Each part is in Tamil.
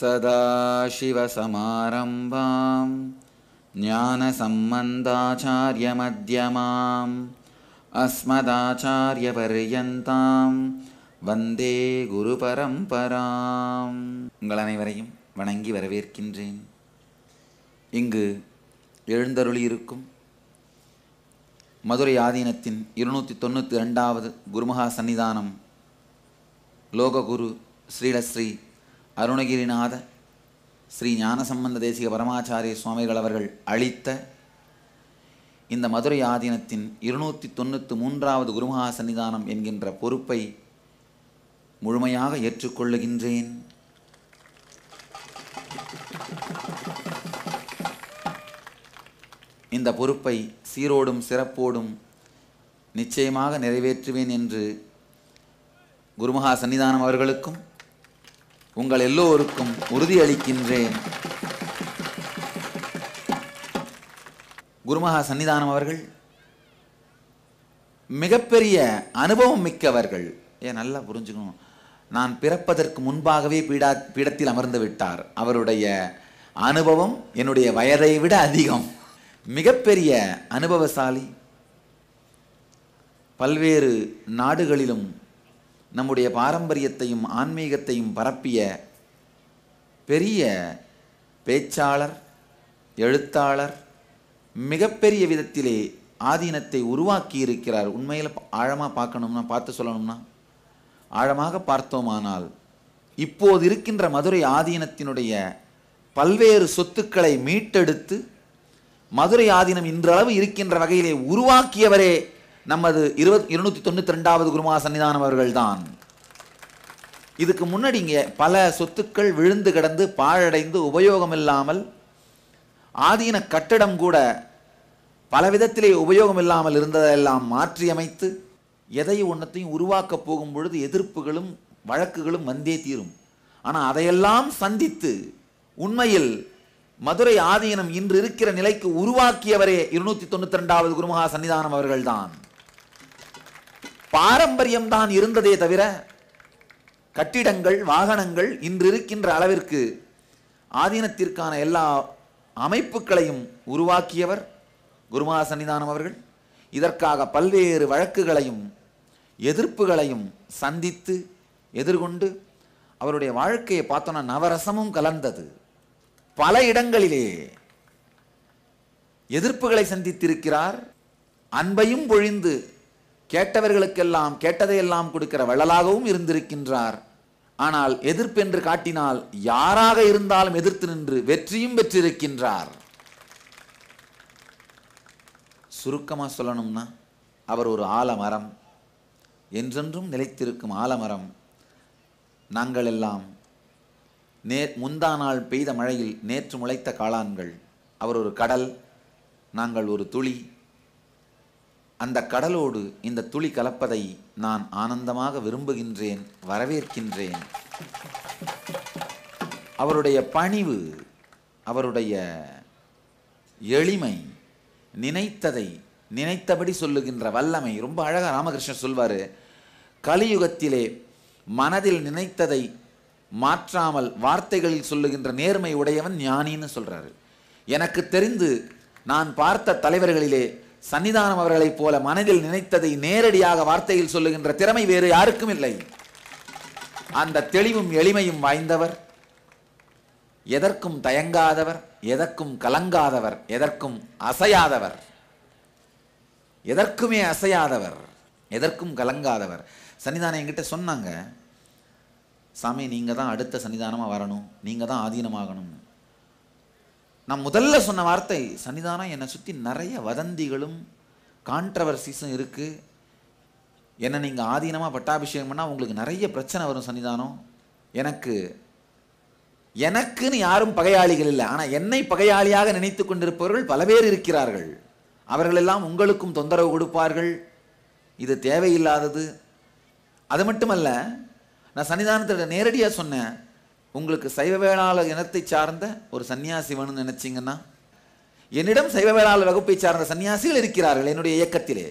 सदाशिवसमारम्भां ज्ञानसम्बन्धाचार्यमध्यमाम् अस्मदाचार्यपर्यन्तां வந்தே குரு பரம்பராம் உங்கள் அனைவரையும் வணங்கி வரவேற்கின்றேன் இங்கு எழுந்தருளி இருக்கும் மதுரை ஆதீனத்தின் இருநூற்றி தொண்ணூற்றி ரெண்டாவது குருமகா சன்னிதானம் லோககுரு ஸ்ரீலஸ்ரீ அருணகிரிநாத ஸ்ரீ ஞானசம்பந்த தேசிக பரமாச்சாரிய சுவாமிகள் அவர்கள் அளித்த இந்த மதுரை ஆதீனத்தின் இருநூற்றி தொண்ணூற்றி மூன்றாவது குருமகா சன்னிதானம் என்கின்ற பொறுப்பை முழுமையாக ஏற்றுக்கொள்ளுகின்றேன் இந்த பொறுப்பை சீரோடும் சிறப்போடும் நிச்சயமாக நிறைவேற்றுவேன் என்று குருமகா சன்னிதானம் அவர்களுக்கும் உங்கள் எல்லோருக்கும் உறுதியளிக்கின்றேன் குருமகா சன்னிதானம் அவர்கள் மிகப்பெரிய அனுபவம் மிக்கவர்கள் ஏன் நல்லா புரிஞ்சுக்கணும் நான் பிறப்பதற்கு முன்பாகவே பீடா பீடத்தில் அமர்ந்து விட்டார் அவருடைய அனுபவம் என்னுடைய வயதை விட அதிகம் மிகப்பெரிய அனுபவசாலி பல்வேறு நாடுகளிலும் நம்முடைய பாரம்பரியத்தையும் ஆன்மீகத்தையும் பரப்பிய பெரிய பேச்சாளர் எழுத்தாளர் மிகப்பெரிய விதத்திலே ஆதீனத்தை உருவாக்கி இருக்கிறார் உண்மையில் ஆழமாக பார்க்கணும்னா பார்த்து சொல்லணும்னா ஆழமாக பார்த்தோமானால் இப்போது இருக்கின்ற மதுரை ஆதீனத்தினுடைய பல்வேறு சொத்துக்களை மீட்டெடுத்து மதுரை ஆதீனம் இன்றளவு இருக்கின்ற வகையிலே உருவாக்கியவரே நமது இருபத் இருநூற்றி தொண்ணூற்றி ரெண்டாவது குருமா சன்னிதானம் அவர்கள் தான் இதுக்கு முன்னாடிங்க பல சொத்துக்கள் விழுந்து கிடந்து பாழடைந்து உபயோகம் இல்லாமல் ஆதீன கட்டடம் கூட பல விதத்திலே உபயோகம் இல்லாமல் இருந்ததெல்லாம் மாற்றி அமைத்து எதை ஒன்றத்தையும் உருவாக்கப் போகும் பொழுது எதிர்ப்புகளும் வழக்குகளும் வந்தே தீரும் ஆனால் அதையெல்லாம் சந்தித்து உண்மையில் மதுரை ஆதீனம் இன்று இருக்கிற நிலைக்கு உருவாக்கியவரே இருநூற்றி தொண்ணூற்றி ரெண்டாவது குருமகா சன்னிதானம் அவர்கள்தான் பாரம்பரியம் தான் இருந்ததே தவிர கட்டிடங்கள் வாகனங்கள் இன்றிருக்கின்ற அளவிற்கு ஆதீனத்திற்கான எல்லா அமைப்புகளையும் உருவாக்கியவர் குருமா சன்னிதானம் அவர்கள் இதற்காக பல்வேறு வழக்குகளையும் எதிர்ப்புகளையும் சந்தித்து எதிர்கொண்டு அவருடைய வாழ்க்கையை பார்த்தோன்னா நவரசமும் கலந்தது பல இடங்களிலே எதிர்ப்புகளை சந்தித்திருக்கிறார் அன்பையும் பொழிந்து கேட்டவர்களுக்கெல்லாம் கேட்டதையெல்லாம் கொடுக்கிற வள்ளலாகவும் இருந்திருக்கின்றார் ஆனால் எதிர்ப்பென்று காட்டினால் யாராக இருந்தாலும் எதிர்த்து நின்று வெற்றியும் பெற்றிருக்கின்றார் சுருக்கமாக சொல்லணும்னா அவர் ஒரு ஆலமரம் என்றென்றும் நிலைத்திருக்கும் ஆலமரம் நாங்கள் எல்லாம் நே முந்தா நாள் பெய்த மழையில் நேற்று முளைத்த காளான்கள் அவர் ஒரு கடல் நாங்கள் ஒரு துளி அந்த கடலோடு இந்த துளி கலப்பதை நான் ஆனந்தமாக விரும்புகின்றேன் வரவேற்கின்றேன் அவருடைய பணிவு அவருடைய எளிமை நினைத்ததை நினைத்தபடி சொல்லுகின்ற வல்லமை ரொம்ப அழகாக ராமகிருஷ்ணன் சொல்வார் கலியுகத்திலே மனதில் நினைத்ததை மாற்றாமல் வார்த்தைகளில் சொல்லுகின்ற நேர்மை உடையவன் ஞானின்னு சொல்கிறாரு எனக்கு தெரிந்து நான் பார்த்த தலைவர்களிலே சன்னிதானம் அவர்களைப் போல மனதில் நினைத்ததை நேரடியாக வார்த்தையில் சொல்லுகின்ற திறமை வேறு யாருக்கும் இல்லை அந்த தெளிவும் எளிமையும் வாய்ந்தவர் எதற்கும் தயங்காதவர் எதற்கும் கலங்காதவர் எதற்கும் அசையாதவர் எதற்குமே அசையாதவர் எதற்கும் கலங்காதவர் சன்னிதானம் என்கிட்ட சொன்னாங்க சாமி நீங்கள் தான் அடுத்த சன்னிதானமாக வரணும் நீங்கள் தான் ஆதீனமாகணும் நான் முதல்ல சொன்ன வார்த்தை சன்னிதானம் என்னை சுற்றி நிறைய வதந்திகளும் கான்ட்ரவர்சிஸும் இருக்குது என்னை நீங்கள் ஆதீனமாக பட்டாபிஷேகம் பண்ணால் உங்களுக்கு நிறைய பிரச்சனை வரும் சன்னிதானம் எனக்கு எனக்குன்னு யாரும் பகையாளிகள் இல்லை ஆனால் என்னை பகையாளியாக நினைத்து கொண்டிருப்பவர்கள் பல பேர் இருக்கிறார்கள் அவர்களெல்லாம் உங்களுக்கும் தொந்தரவு கொடுப்பார்கள் இது தேவையில்லாதது அது மட்டுமல்ல நான் சன்னிதானத்தில் நேரடியாக சொன்னேன் உங்களுக்கு சைவ வேளாளர் இனத்தை சார்ந்த ஒரு சன்னியாசி வேணும்னு நினைச்சிங்கன்னா என்னிடம் சைவ வேளாளர் வகுப்பை சார்ந்த சன்னியாசிகள் இருக்கிறார்கள் என்னுடைய இயக்கத்திலே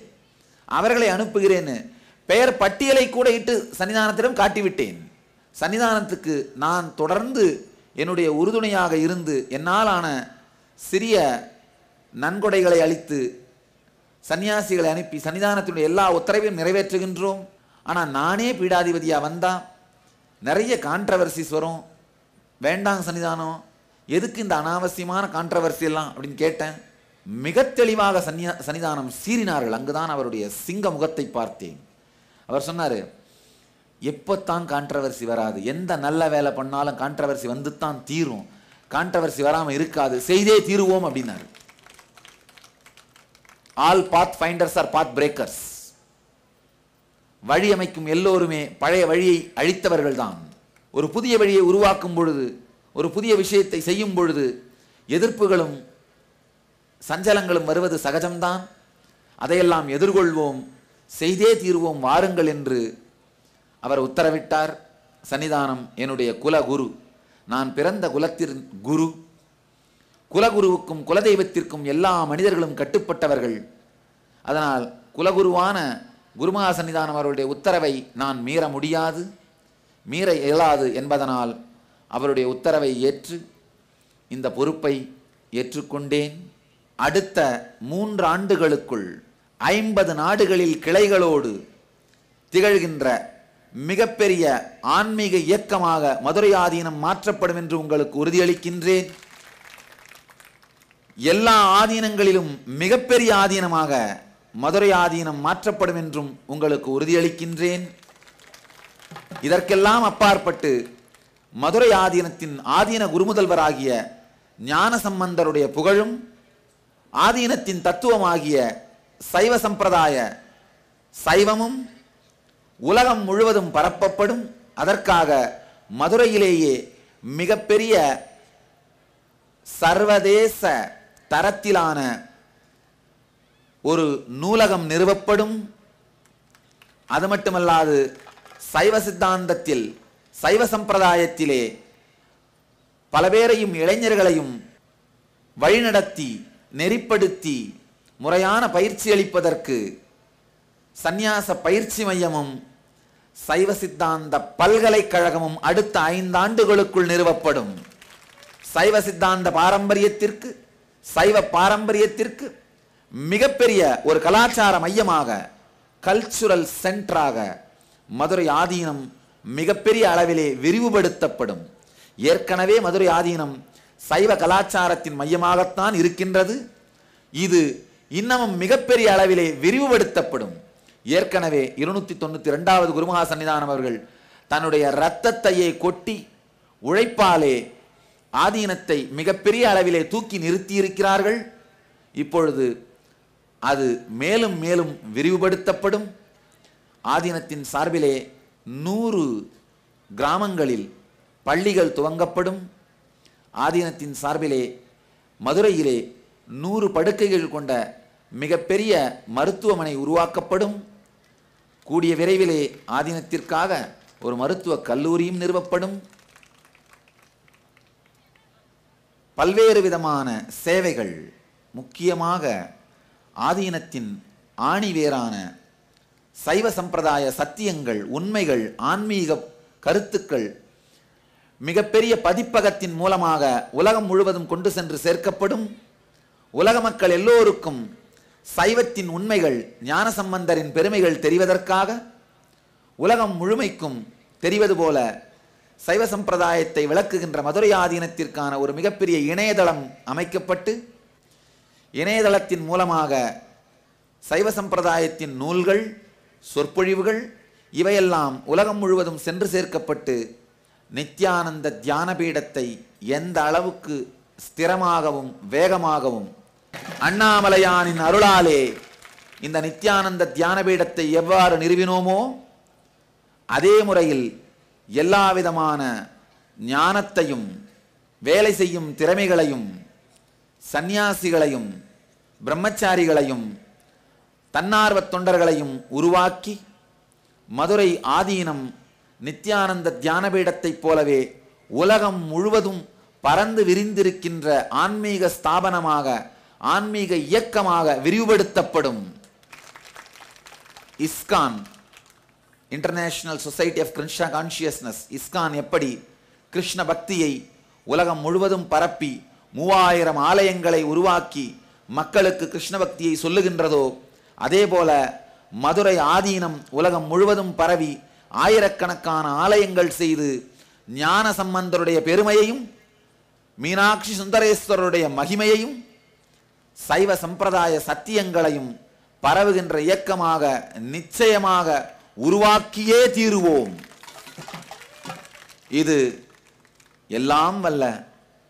அவர்களை அனுப்புகிறேன்னு பெயர் பட்டியலை கூட இட்டு சன்னிதானத்திடம் காட்டிவிட்டேன் சன்னிதானத்துக்கு நான் தொடர்ந்து என்னுடைய உறுதுணையாக இருந்து என்னாலான சிறிய நன்கொடைகளை அளித்து சன்னியாசிகளை அனுப்பி சன்னிதானத்தினுடைய எல்லா உத்தரவையும் நிறைவேற்றுகின்றோம் ஆனால் நானே பீடாதிபதியாக வந்தான் நிறைய கான்ட்ரவர்சிஸ் வரும் வேண்டாம் சன்னிதானம் எதுக்கு இந்த அனாவசியமான கான்ட்ரவர்சி எல்லாம் அப்படின்னு கேட்டேன் மிக தெளிவாக சன்னியா சன்னிதானம் சீறினார்கள் அங்குதான் அவருடைய சிங்க முகத்தை பார்த்தேன் அவர் சொன்னார் எப்போத்தான் கான்ட்ரவர்சி வராது எந்த நல்ல வேலை பண்ணாலும் கான்ட்ரவர்சி வந்து தான் தீரும் கான்ட்ரவர்சி வராமல் இருக்காது செய்தே தீருவோம் அப்படின்னாரு all path finders are path breakers வழி அமைக்கும் எல்லோருமே பழைய வழியை அழித்தவர்கள்தான் ஒரு புதிய வழியை உருவாக்கும் பொழுது ஒரு புதிய விஷயத்தை செய்யும் பொழுது எதிர்ப்புகளும் சஞ்சலங்களும் வருவது சகஜம்தான் அதையெல்லாம் எதிர்கொள்வோம் செய்தே தீர்வோம் வாருங்கள் என்று அவர் உத்தரவிட்டார் சன்னிதானம் என்னுடைய குலகுரு நான் பிறந்த குலத்தின் குரு குலகுருவுக்கும் குலதெய்வத்திற்கும் எல்லா மனிதர்களும் கட்டுப்பட்டவர்கள் அதனால் குலகுருவான குருமா சன்னிதானம் அவருடைய உத்தரவை நான் மீற முடியாது மீற இயலாது என்பதனால் அவருடைய உத்தரவை ஏற்று இந்த பொறுப்பை ஏற்றுக்கொண்டேன் அடுத்த மூன்று ஆண்டுகளுக்குள் ஐம்பது நாடுகளில் கிளைகளோடு திகழ்கின்ற மிகப்பெரிய ஆன்மீக இயக்கமாக மதுரை ஆதீனம் மாற்றப்படும் என்று உங்களுக்கு உறுதியளிக்கின்றேன் எல்லா ஆதீனங்களிலும் மிகப்பெரிய ஆதீனமாக மதுரை ஆதீனம் மாற்றப்படும் என்றும் உங்களுக்கு உறுதியளிக்கின்றேன் இதற்கெல்லாம் அப்பாற்பட்டு மதுரை ஆதீனத்தின் ஆதீன குருமுதல்வராகிய ஞான சம்பந்தருடைய புகழும் ஆதீனத்தின் தத்துவமாகிய சைவ சம்பிரதாய சைவமும் உலகம் முழுவதும் பரப்பப்படும் அதற்காக மதுரையிலேயே மிகப்பெரிய சர்வதேச தரத்திலான ஒரு நூலகம் நிறுவப்படும் அது மட்டுமல்லாது சைவ சித்தாந்தத்தில் சைவ சம்பிரதாயத்திலே பல பேரையும் இளைஞர்களையும் வழிநடத்தி நெறிப்படுத்தி முறையான பயிற்சி அளிப்பதற்கு சந்நியாச பயிற்சி மையமும் சைவ சித்தாந்த பல்கலைக்கழகமும் அடுத்த ஐந்தாண்டுகளுக்குள் நிறுவப்படும் சைவ சித்தாந்த பாரம்பரியத்திற்கு சைவ பாரம்பரியத்திற்கு மிகப்பெரிய ஒரு கலாச்சார மையமாக கல்ச்சுரல் சென்டராக மதுரை ஆதீனம் மிகப்பெரிய அளவிலே விரிவுபடுத்தப்படும் ஏற்கனவே மதுரை ஆதீனம் சைவ கலாச்சாரத்தின் மையமாகத்தான் இருக்கின்றது இது இன்னமும் மிகப்பெரிய அளவிலே விரிவுபடுத்தப்படும் ஏற்கனவே இருநூத்தி தொண்ணூற்றி ரெண்டாவது குருமகா சன்னிதானம் அவர்கள் தன்னுடைய இரத்தத்தையே கொட்டி உழைப்பாலே ஆதீனத்தை மிகப்பெரிய அளவிலே தூக்கி நிறுத்தியிருக்கிறார்கள் இப்பொழுது அது மேலும் மேலும் விரிவுபடுத்தப்படும் ஆதீனத்தின் சார்பிலே நூறு கிராமங்களில் பள்ளிகள் துவங்கப்படும் ஆதீனத்தின் சார்பிலே மதுரையிலே நூறு படுக்கைகள் கொண்ட மிகப்பெரிய மருத்துவமனை உருவாக்கப்படும் கூடிய விரைவிலே ஆதீனத்திற்காக ஒரு மருத்துவ கல்லூரியும் நிறுவப்படும் பல்வேறு விதமான சேவைகள் முக்கியமாக ஆதீனத்தின் ஆணிவேரான சைவ சம்பிரதாய சத்தியங்கள் உண்மைகள் ஆன்மீக கருத்துக்கள் மிகப்பெரிய பதிப்பகத்தின் மூலமாக உலகம் முழுவதும் கொண்டு சென்று சேர்க்கப்படும் உலக மக்கள் எல்லோருக்கும் சைவத்தின் உண்மைகள் ஞான சம்பந்தரின் பெருமைகள் தெரிவதற்காக உலகம் முழுமைக்கும் தெரிவது போல சைவ சம்பிரதாயத்தை விளக்குகின்ற மதுரை ஆதீனத்திற்கான ஒரு மிகப்பெரிய இணையதளம் அமைக்கப்பட்டு இணையதளத்தின் மூலமாக சைவ சம்பிரதாயத்தின் நூல்கள் சொற்பொழிவுகள் இவையெல்லாம் உலகம் முழுவதும் சென்று சேர்க்கப்பட்டு நித்யானந்த தியான பீடத்தை எந்த அளவுக்கு ஸ்திரமாகவும் வேகமாகவும் அண்ணாமலையானின் அருளாலே இந்த நித்யானந்த தியான பீடத்தை எவ்வாறு நிறுவினோமோ அதே முறையில் எல்லா விதமான ஞானத்தையும் வேலை செய்யும் திறமைகளையும் சந்நியாசிகளையும் பிரம்மச்சாரிகளையும் தன்னார்வ தொண்டர்களையும் உருவாக்கி மதுரை ஆதீனம் நித்யானந்த தியானபீடத்தைப் போலவே உலகம் முழுவதும் பறந்து விரிந்திருக்கின்ற ஆன்மீக ஸ்தாபனமாக ஆன்மீக இயக்கமாக விரிவுபடுத்தப்படும் ISKCON International Society of Krishna Consciousness ISKCON எப்படி கிருஷ்ண பக்தியை உலகம் முழுவதும் பரப்பி மூவாயிரம் ஆலயங்களை உருவாக்கி மக்களுக்கு கிருஷ்ண பக்தியை சொல்லுகின்றதோ அதேபோல மதுரை ஆதீனம் உலகம் முழுவதும் பரவி ஆயிரக்கணக்கான ஆலயங்கள் செய்து ஞான சம்பந்தருடைய பெருமையையும் மீனாட்சி சுந்தரேஸ்வரருடைய மகிமையையும் சைவ சம்பிரதாய சத்தியங்களையும் பரவுகின்ற இயக்கமாக நிச்சயமாக உருவாக்கியே தீருவோம் இது எல்லாம் வல்ல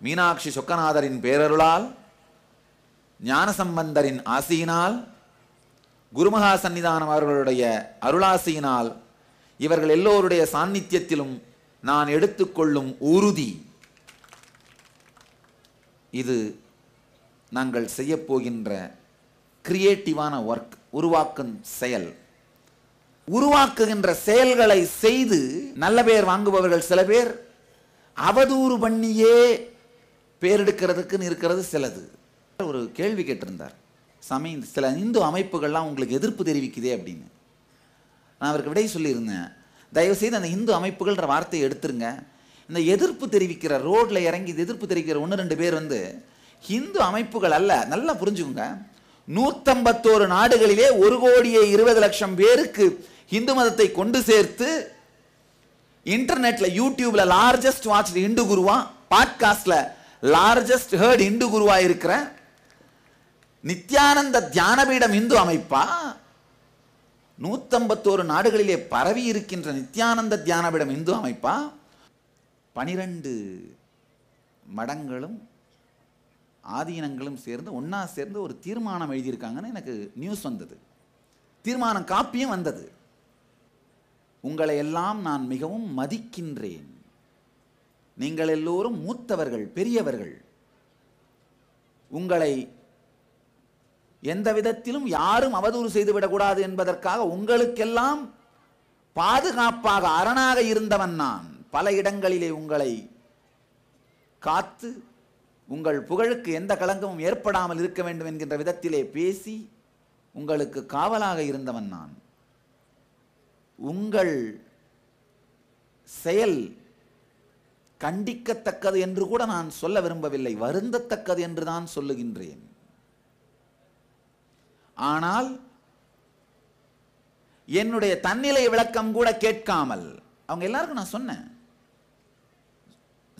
மீனாட்சி சொக்கநாதரின் பேரருளால் ஞானசம்பந்தரின் ஆசியினால் குருமகா சந்நிதானம் அவர்களுடைய அருளாசியினால் இவர்கள் எல்லோருடைய சாநித்தியத்திலும் நான் எடுத்துக்கொள்ளும் உறுதி இது நாங்கள் செய்யப்போகின்ற கிரியேட்டிவான ஒர்க் உருவாக்கும் செயல் உருவாக்குகின்ற செயல்களை செய்து நல்ல பேர் வாங்குபவர்கள் சில பேர் அவதூறு பண்ணியே பேரெடுக்கிறதுக்குன்னு இருக்கிறது சிலது ஒரு கேள்வி கேட்டிருந்தார் சமய சில இந்து அமைப்புகள்லாம் உங்களுக்கு எதிர்ப்பு தெரிவிக்குதே அப்படின்னு நான் அவருக்கு விடை சொல்லியிருந்தேன் தயவுசெய்து அந்த இந்து அமைப்புகள்ன்ற வார்த்தையை எடுத்துருங்க இந்த எதிர்ப்பு தெரிவிக்கிற ரோட்டில் இறங்கி எதிர்ப்பு தெரிவிக்கிற ஒன்று ரெண்டு பேர் வந்து ஹிந்து அமைப்புகள் அல்ல நல்லா புரிஞ்சுக்கோங்க நூற்றம்பத்தோரு நாடுகளிலே ஒரு கோடியே இருபது லட்சம் பேருக்கு ஹிந்து மதத்தை கொண்டு சேர்த்து இன்டர்நெட்டில் யூடியூப்பில் லார்ஜஸ்ட் வாட்ச் இண்டு குருவா பாட்காஸ்ட்டில் லார்ஜஸ்ட் ஹேர்ட் இந்து குருவாக இருக்கிற நித்யானந்த தியானபீடம் இந்து அமைப்பா நூற்றம்பத்தோரு நாடுகளிலே பரவி இருக்கின்ற நித்யானந்த தியானபீடம் இந்து அமைப்பா பனிரெண்டு மடங்களும் ஆதீனங்களும் சேர்ந்து ஒன்றா சேர்ந்து ஒரு தீர்மானம் எழுதியிருக்காங்கன்னு எனக்கு நியூஸ் வந்தது தீர்மானம் காப்பியும் வந்தது உங்களை எல்லாம் நான் மிகவும் மதிக்கின்றேன் நீங்கள் எல்லோரும் மூத்தவர்கள் பெரியவர்கள் உங்களை எந்த விதத்திலும் யாரும் அவதூறு செய்துவிடக்கூடாது என்பதற்காக உங்களுக்கெல்லாம் பாதுகாப்பாக அரணாக இருந்தவன் நான் பல இடங்களிலே உங்களை காத்து உங்கள் புகழுக்கு எந்த களங்கமும் ஏற்படாமல் இருக்க வேண்டும் என்கின்ற விதத்திலே பேசி உங்களுக்கு காவலாக இருந்தவன் நான் உங்கள் செயல் கண்டிக்கத்தக்கது என்று கூட நான் சொல்ல விரும்பவில்லை வருந்தத்தக்கது என்று தான் சொல்லுகின்றேன் ஆனால் என்னுடைய தன்னிலை விளக்கம் கூட கேட்காமல் அவங்க எல்லாருக்கும் நான் சொன்னேன்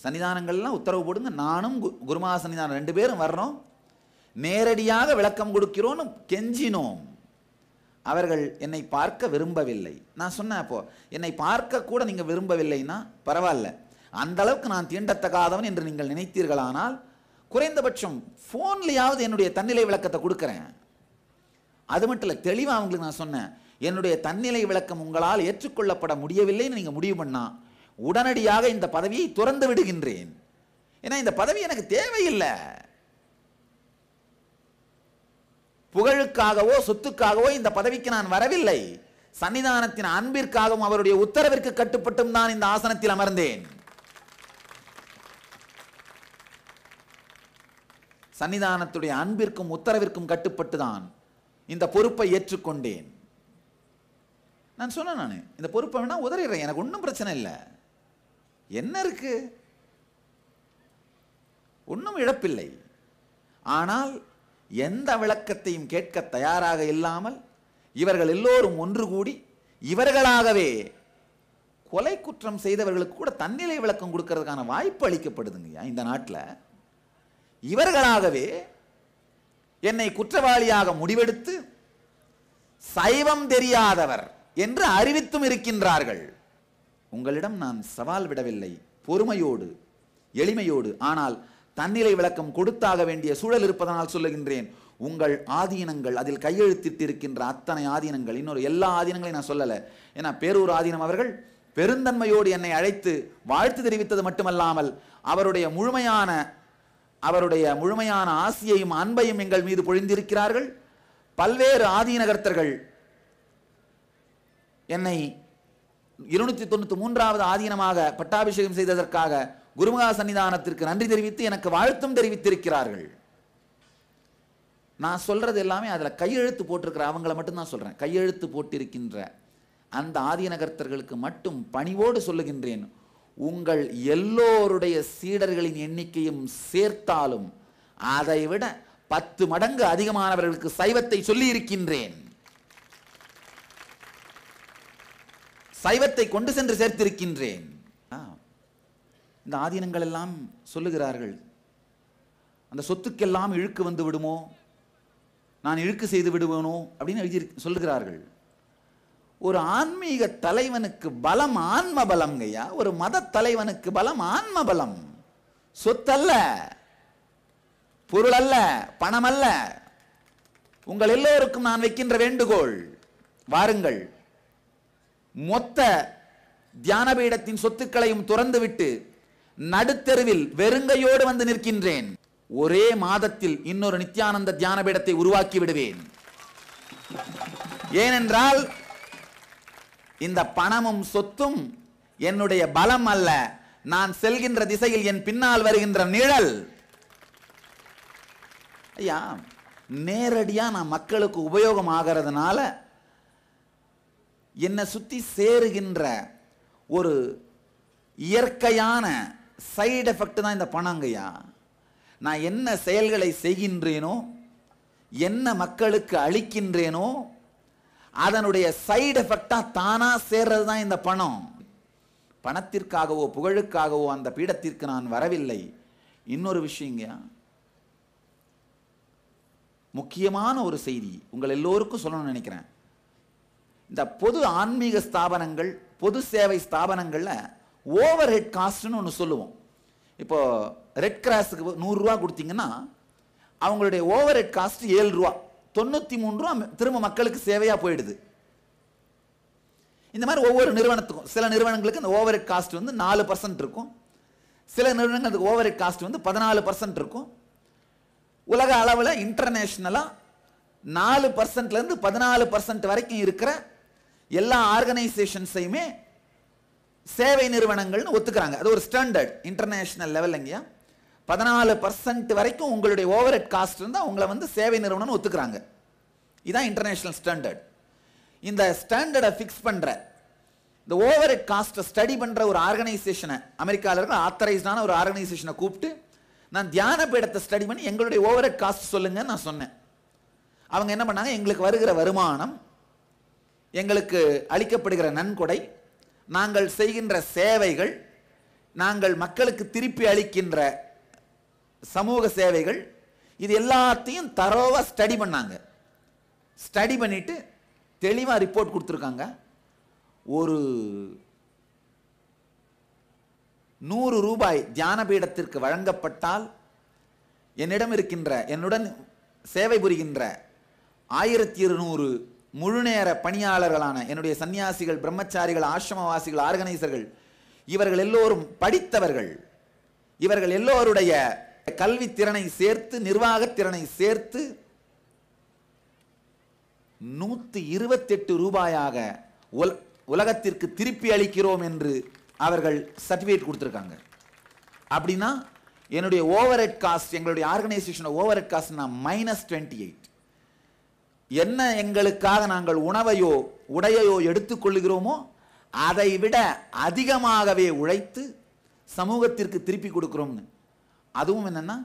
சன்னிதானங்கள்லாம் உத்தரவு போடுங்க நானும் குருமா சன்னிதானம் ரெண்டு பேரும் வர்றோம் நேரடியாக விளக்கம் கொடுக்கிறோன்னு கெஞ்சினோம் அவர்கள் என்னை பார்க்க விரும்பவில்லை நான் சொன்னேன் அப்போது என்னை பார்க்க கூட நீங்கள் விரும்பவில்லைன்னா பரவாயில்ல அந்த அளவுக்கு நான் தீண்டத்தகாதவன் என்று நீங்கள் நினைத்தீர்களானால் குறைந்தபட்சம் ஃபோன்லேயாவது என்னுடைய தன்னிலை விளக்கத்தை கொடுக்குறேன் அது மட்டும் இல்லை தெளிவாக அவங்களுக்கு நான் சொன்னேன் என்னுடைய தன்னிலை விளக்கம் உங்களால் ஏற்றுக்கொள்ளப்பட முடியவில்லைன்னு நீங்கள் முடிவு பண்ணால் உடனடியாக இந்த பதவியை துறந்து விடுகின்றேன் ஏன்னா இந்த பதவி எனக்கு தேவையில்லை புகழுக்காகவோ சொத்துக்காகவோ இந்த பதவிக்கு நான் வரவில்லை சன்னிதானத்தின் அன்பிற்காகவும் அவருடைய உத்தரவிற்கு கட்டுப்பட்டும் தான் இந்த ஆசனத்தில் அமர்ந்தேன் சன்னிதானத்துடைய அன்பிற்கும் உத்தரவிற்கும் கட்டுப்பட்டு தான் இந்த பொறுப்பை ஏற்றுக்கொண்டேன் நான் சொன்னேன் நான் இந்த பொறுப்பை வேணா உதறிடுறேன் எனக்கு ஒன்றும் பிரச்சனை இல்லை என்ன இருக்கு ஒன்றும் இழப்பில்லை ஆனால் எந்த விளக்கத்தையும் கேட்க தயாராக இல்லாமல் இவர்கள் எல்லோரும் ஒன்று கூடி இவர்களாகவே கொலை குற்றம் செய்தவர்களுக்கு கூட தன்னிலை விளக்கம் கொடுக்கறதுக்கான வாய்ப்பு அளிக்கப்படுதுங்கய்யா இந்த நாட்டில் இவர்களாகவே என்னை குற்றவாளியாக முடிவெடுத்து சைவம் தெரியாதவர் என்று அறிவித்தும் இருக்கின்றார்கள் உங்களிடம் நான் சவால் விடவில்லை பொறுமையோடு எளிமையோடு ஆனால் தன்னிலை விளக்கம் கொடுத்தாக வேண்டிய சூழல் இருப்பதனால் சொல்லுகின்றேன் உங்கள் ஆதீனங்கள் அதில் கையெழுத்திட்டு இருக்கின்ற அத்தனை ஆதீனங்கள் இன்னொரு எல்லா ஆதீனங்களையும் நான் சொல்லலை ஏன்னா பேரூர் ஆதீனம் அவர்கள் பெருந்தன்மையோடு என்னை அழைத்து வாழ்த்து தெரிவித்தது மட்டுமல்லாமல் அவருடைய முழுமையான அவருடைய முழுமையான ஆசியையும் அன்பையும் எங்கள் மீது பொழிந்திருக்கிறார்கள் பல்வேறு ஆதீனகர்த்தர்கள் என்னை இருநூற்றி தொண்ணூற்றி மூன்றாவது ஆதீனமாக பட்டாபிஷேகம் செய்ததற்காக குருமகா சன்னிதானத்திற்கு நன்றி தெரிவித்து எனக்கு வாழ்த்தும் தெரிவித்திருக்கிறார்கள் நான் சொல்றது எல்லாமே அதில் கையெழுத்து போட்டிருக்கிற அவங்கள மட்டும் தான் சொல்கிறேன் கையெழுத்து போட்டிருக்கின்ற அந்த நகர்த்தர்களுக்கு மட்டும் பணிவோடு சொல்லுகின்றேன் உங்கள் எல்லோருடைய சீடர்களின் எண்ணிக்கையும் சேர்த்தாலும் அதைவிட பத்து மடங்கு அதிகமானவர்களுக்கு சைவத்தை சொல்லி இருக்கின்றேன் சைவத்தை கொண்டு சென்று சேர்த்திருக்கின்றேன் இந்த ஆதீனங்கள் எல்லாம் சொல்லுகிறார்கள் அந்த சொத்துக்கெல்லாம் இழுக்கு வந்து விடுமோ நான் இழுக்கு செய்து விடுவேனோ அப்படின்னு எழுதி சொல்லுகிறார்கள் ஒரு ஆன்மீக தலைவனுக்கு பலம் ஆன்ம பலம் ஐயா ஒரு மத தலைவனுக்கு பலம் ஆன்ம பலம் சொத்தல்ல பொருள் அல்ல பணம் அல்ல உங்கள் எல்லோருக்கும் நான் வைக்கின்ற வேண்டுகோள் வாருங்கள் மொத்த தியானபீடத்தின் சொத்துக்களையும் துறந்துவிட்டு நடுத்தெருவில் வெறுங்கையோடு வந்து நிற்கின்றேன் ஒரே மாதத்தில் இன்னொரு நித்யானந்த தியானபீடத்தை உருவாக்கி விடுவேன் ஏனென்றால் இந்த பணமும் சொத்தும் என்னுடைய பலம் அல்ல நான் செல்கின்ற திசையில் என் பின்னால் வருகின்ற நிழல் ஐயா நேரடியாக நான் மக்களுக்கு உபயோகம் ஆகிறதுனால என்னை சுற்றி சேருகின்ற ஒரு இயற்கையான சைடு எஃபெக்ட் தான் இந்த ஐயா நான் என்ன செயல்களை செய்கின்றேனோ என்ன மக்களுக்கு அளிக்கின்றேனோ அதனுடைய சைடு எஃபெக்டா தானாக சேர்றது தான் இந்த பணம் பணத்திற்காகவோ புகழுக்காகவோ அந்த பீடத்திற்கு நான் வரவில்லை இன்னொரு விஷயங்க முக்கியமான ஒரு செய்தி உங்கள் எல்லோருக்கும் சொல்லணும்னு நினைக்கிறேன் இந்த பொது ஆன்மீக ஸ்தாபனங்கள் பொது சேவை ஸ்தாபனங்களில் ஓவர் ஹெட் காஸ்ட்னு ஒன்று சொல்லுவோம் இப்போது ரெட் கிராஸுக்கு நூறுரூவா கொடுத்தீங்கன்னா அவங்களுடைய ஓவர் ஹெட் காஸ்ட் ஏழு ரூபா தொண்ணூற்றி மூன்றும் திரும்ப மக்களுக்கு சேவையாக போயிடுது இந்த மாதிரி ஒவ்வொரு நிறுவனத்துக்கும் சில நிறுவனங்களுக்கு அந்த ஓவர் காஸ்ட் வந்து நாலு பர்சன்ட் இருக்கும் சில நிறுவனங்களுக்கு ஓவர் காஸ்ட் வந்து பதினாலு பர்சன்ட் இருக்கும் உலக அளவில் இன்டர்நேஷ்னலாக நாலு பர்சன்ட்லேருந்து பதினாலு பர்சன்ட் வரைக்கும் இருக்கிற எல்லா ஆர்கனைசேஷன்ஸையுமே சேவை நிறுவனங்கள்னு ஒத்துக்கிறாங்க அது ஒரு ஸ்டாண்டர்ட் இன்டர்நேஷ்னல் லெவல் பதினாலு பர்சன்ட் வரைக்கும் உங்களுடைய ஓவர் காஸ்ட் இருந்தால் உங்களை வந்து சேவை நிறுவனம் ஒத்துக்கிறாங்க இதான் இன்டர்நேஷ்னல் ஸ்டாண்டர்ட் இந்த ஸ்டாண்டர்டை ஃபிக்ஸ் பண்ணுற இந்த ஓவர் காஸ்ட்டை ஸ்டடி பண்ணுற ஒரு ஆர்கனைசேஷனை அமெரிக்காவில் இருக்கிற ஆத்தரைஸ்டான ஒரு ஆர்கனைசேஷனை கூப்பிட்டு நான் தியான பீடத்தை ஸ்டடி பண்ணி எங்களுடைய ஓவர் காஸ்ட் சொல்லுங்கன்னு நான் சொன்னேன் அவங்க என்ன பண்ணாங்க எங்களுக்கு வருகிற வருமானம் எங்களுக்கு அளிக்கப்படுகிற நன்கொடை நாங்கள் செய்கின்ற சேவைகள் நாங்கள் மக்களுக்கு திருப்பி அளிக்கின்ற சமூக சேவைகள் இது எல்லாத்தையும் தரோவாக ஸ்டடி பண்ணாங்க ஸ்டடி பண்ணிவிட்டு தெளிவாக ரிப்போர்ட் கொடுத்துருக்காங்க ஒரு நூறு ரூபாய் தியானபீடத்திற்கு வழங்கப்பட்டால் என்னிடம் இருக்கின்ற என்னுடன் சேவை புரிகின்ற ஆயிரத்தி இருநூறு முழுநேர பணியாளர்களான என்னுடைய சன்னியாசிகள் பிரம்மச்சாரிகள் ஆசிரமவாசிகள் ஆர்கனைசர்கள் இவர்கள் எல்லோரும் படித்தவர்கள் இவர்கள் எல்லோருடைய கல்வி திறனை சேர்த்து நிர்வாக திறனை சேர்த்து நூற்றி இருபத்தெட்டு ரூபாயாக உல உலகத்திற்கு திருப்பி அளிக்கிறோம் என்று அவர்கள் சர்டிஃபிகேட் கொடுத்துருக்காங்க அப்படின்னா என்னுடைய ஓவர் ஹெட் காஸ்ட் எங்களுடைய ஆர்கனைசேஷனோட ஓவர் ஹெட் காஸ்ட் நான் மைனஸ் டுவெண்ட்டி எயிட் என்ன எங்களுக்காக நாங்கள் உணவையோ உடையையோ எடுத்துக்கொள்கிறோமோ அதை விட அதிகமாகவே உழைத்து சமூகத்திற்கு திருப்பி கொடுக்குறோம்னு அதுவும் என்னென்னா